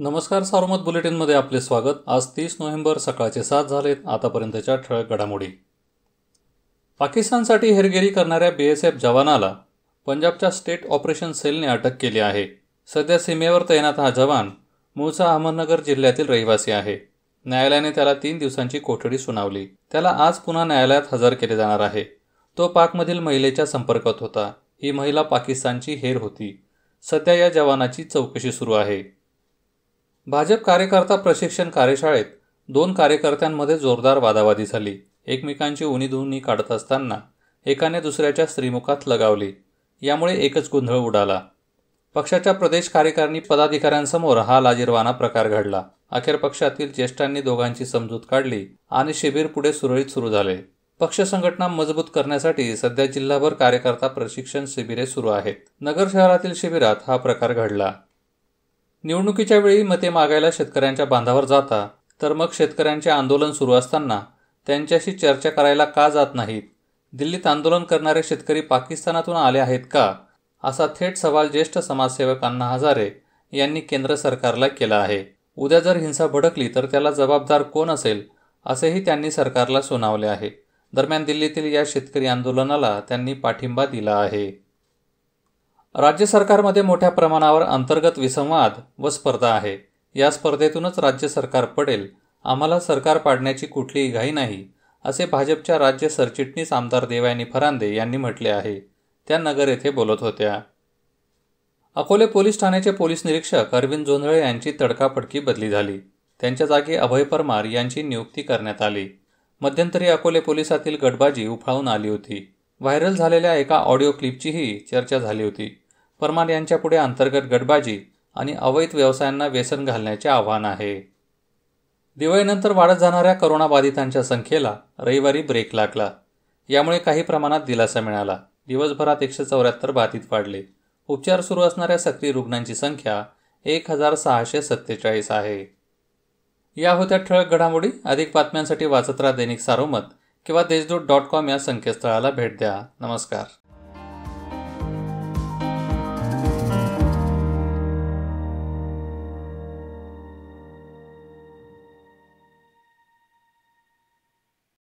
नमस्कार सार्वमत बुलेटिनमध्ये आपले स्वागत आज तीस नोव्हेंबर सकाळचे सात झालेत आतापर्यंतच्या ठळक घडामोडी पाकिस्तानसाठी हेरगिरी करणाऱ्या बीएसएफ जवानाला पंजाबच्या स्टेट ऑपरेशन सेलने अटक केली आहे सध्या सीमेवर तैनात हा जवान मूळचा अहमदनगर जिल्ह्यातील रहिवासी आहे न्यायालयाने त्याला तीन दिवसांची कोठडी सुनावली त्याला आज पुन्हा न्यायालयात हजर केले जाणार आहे तो पाकमधील महिलेच्या संपर्कात होता ही महिला पाकिस्तानची हेर होती सध्या या जवानाची चौकशी सुरू आहे भाजप कार्यकर्ता प्रशिक्षण कार्यशाळेत दोन कार्यकर्त्यांमध्ये जोरदार वादावादी झाली एकमेकांची उणीधुणी काढत असताना एकाने दुसऱ्याच्या स्त्रीमुखात लगावली यामुळे एकच गोंधळ उडाला पक्षाच्या प्रदेश कार्यकारिणी पदाधिकाऱ्यांसमोर हा लाजीरवाना प्रकार घडला अखेर पक्षातील ज्येष्ठांनी दोघांची समजूत काढली आणि शिबिर पुढे सुरळीत सुरू झाले पक्ष संघटना मजबूत करण्यासाठी सध्या जिल्हाभर कार्यकर्ता प्रशिक्षण शिबिरे सुरू आहेत नगर शहरातील शिबिरात हा प्रकार घडला निवडणुकीच्या वेळी मते मागायला शेतकऱ्यांच्या बांधावर जाता तर मग शेतकऱ्यांचे आंदोलन सुरू असताना त्यांच्याशी चर्चा करायला का जात नाहीत दिल्लीत आंदोलन करणारे शेतकरी पाकिस्तानातून आले आहेत का असा थेट सवाल ज्येष्ठ समाजसेवक अण्णा हजारे यांनी केंद्र सरकारला केला आहे उद्या जर हिंसा भडकली तर त्याला जबाबदार कोण असेल असेही त्यांनी सरकारला सुनावले आहे दरम्यान दिल्लीतील या शेतकरी आंदोलनाला त्यांनी पाठिंबा दिला आहे राज्य सरकारमध्ये मोठ्या प्रमाणावर अंतर्गत विसंवाद व स्पर्धा आहे या स्पर्धेतूनच राज्य सरकार पडेल आम्हाला सरकार पाडण्याची कुठलीही घाई नाही असे भाजपच्या राज्य सरचिटणीस आमदार देवयानी फरांदे यांनी म्हटले आहे त्या नगर येथे बोलत होत्या अकोले पोलीस ठाण्याचे पोलीस निरीक्षक अरविंद जोंधळे यांची तडकाफडकी बदली झाली त्यांच्या जागी अभय परमार यांची नियुक्ती करण्यात आली मध्यंतरी अकोले पोलिसातील गटबाजी उफाळून आली होती व्हायरल झालेल्या एका ऑडिओ क्लिपचीही चर्चा झाली होती परमार यांच्यापुढे अंतर्गत गटबाजी आणि अवैध व्यवसायांना व्यसन घालण्याचे आव्हान आहे दिवाळीनंतर वाढत जाणाऱ्या करोनाबाधितांच्या संख्येला रविवारी ब्रेक लागला यामुळे काही प्रमाणात दिलासा मिळाला दिवसभरात एकशे चौऱ्याहत्तर बाधित वाढले उपचार सुरू असणाऱ्या सक्रिय रुग्णांची संख्या एक हजार सहाशे सत्तेचाळीस आहे या होत्या ठळक घडामोडी अधिक बातम्यांसाठी वाचत राहा दैनिक सारोमत किंवा देशदूत डॉट कॉम या संकेतस्थळाला भेट द्या नमस्कार